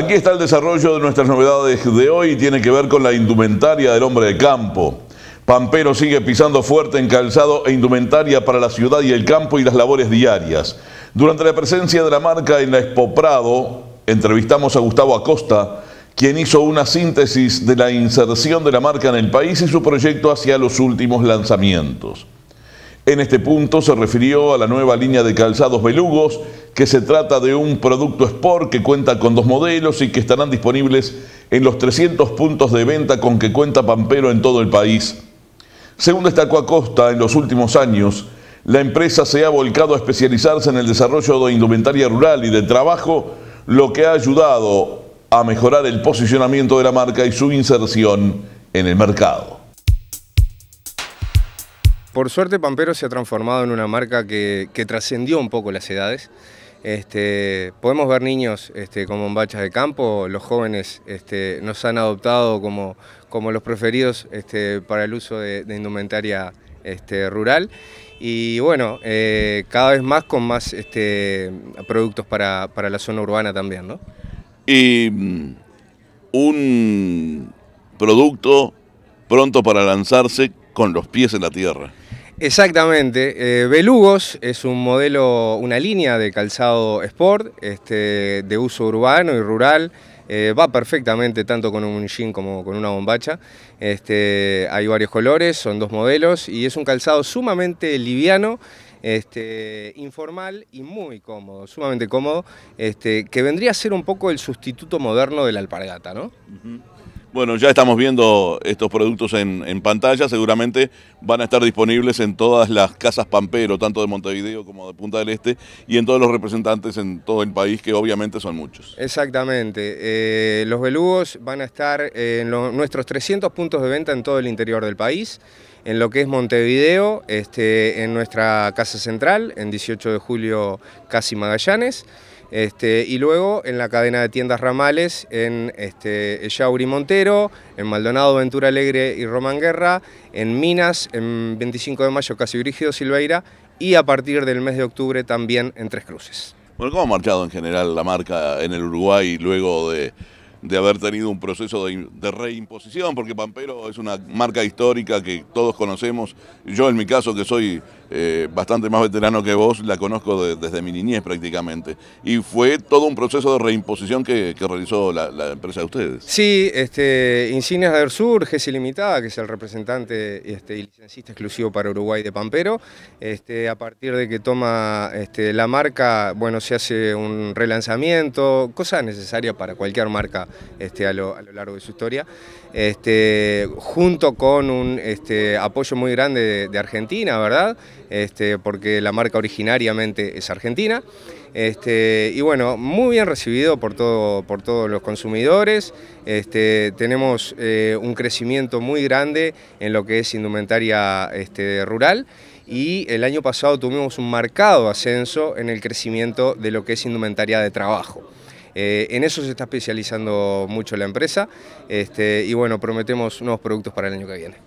Aquí está el desarrollo de nuestras novedades de hoy, tiene que ver con la indumentaria del hombre de campo. Pampero sigue pisando fuerte en calzado e indumentaria para la ciudad y el campo y las labores diarias. Durante la presencia de la marca en la Expo Prado, entrevistamos a Gustavo Acosta, quien hizo una síntesis de la inserción de la marca en el país y su proyecto hacia los últimos lanzamientos. En este punto se refirió a la nueva línea de calzados belugos que se trata de un producto Sport que cuenta con dos modelos y que estarán disponibles en los 300 puntos de venta con que cuenta Pampero en todo el país. Según destacó Acosta, en los últimos años, la empresa se ha volcado a especializarse en el desarrollo de indumentaria rural y de trabajo, lo que ha ayudado a mejorar el posicionamiento de la marca y su inserción en el mercado. Por suerte Pampero se ha transformado en una marca que, que trascendió un poco las edades este, podemos ver niños este, como en bombachas de campo, los jóvenes este, nos han adoptado como, los preferidos para el uso de, indumentaria rural y bueno, eh, cada vez más con más productos para, la zona urbana también. Y mm, un producto pronto para lanzarse con los pies en la tierra. Exactamente. Belugos eh, es un modelo, una línea de calzado sport este, de uso urbano y rural. Eh, va perfectamente tanto con un jean como con una bombacha. Este, hay varios colores, son dos modelos y es un calzado sumamente liviano. Este, informal y muy cómodo, sumamente cómodo, que vendría a ser un poco el sustituto moderno de la alpargata, ¿no? Bueno, ya estamos viendo estos productos en, pantalla, seguramente van a estar disponibles en todas las casas Pampero, tanto de Montevideo como de Punta del Este, y en todos los representantes en todo el país, que obviamente son muchos. Exactamente, eh, los belugos van a estar en nuestros 300 puntos de venta en todo el interior del país, en lo que es Montevideo, este, en nuestra casa central, en 18 de julio Casi Magallanes, este, y luego en la cadena de tiendas ramales en este, Yauri Montero, en Maldonado, Ventura Alegre y Román Guerra, en Minas, en 25 de mayo, Casi Brígido Silveira, y a partir del mes de octubre también en Tres Cruces. Bueno, ¿cómo ha marchado en general la marca en el Uruguay luego de de haber tenido un proceso de, reimposición, porque Pampero es una marca histórica que todos conocemos. Yo en mi caso, que soy eh, bastante más veterano que vos, la conozco desde mi niñez prácticamente. Y fue todo un proceso de reimposición que, realizó la, empresa de ustedes. Sí, este, Insignias de Sur, GES Limitada, que es el representante este, y licencista exclusivo para Uruguay de Pampero, este, a partir de que toma este, la marca, bueno, se hace un relanzamiento, cosa necesaria para cualquier marca este, a, lo, largo de su historia, este, junto con un este, apoyo muy grande de, Argentina, ¿verdad? porque la marca originariamente es argentina. y bueno, muy bien recibido por, todos los consumidores. tenemos eh, un crecimiento muy grande en lo que es indumentaria rural y el año pasado tuvimos un marcado ascenso en el crecimiento de lo que es indumentaria de trabajo. Eh, en eso se está especializando mucho la empresa este, y bueno, prometemos nuevos productos para el año que viene.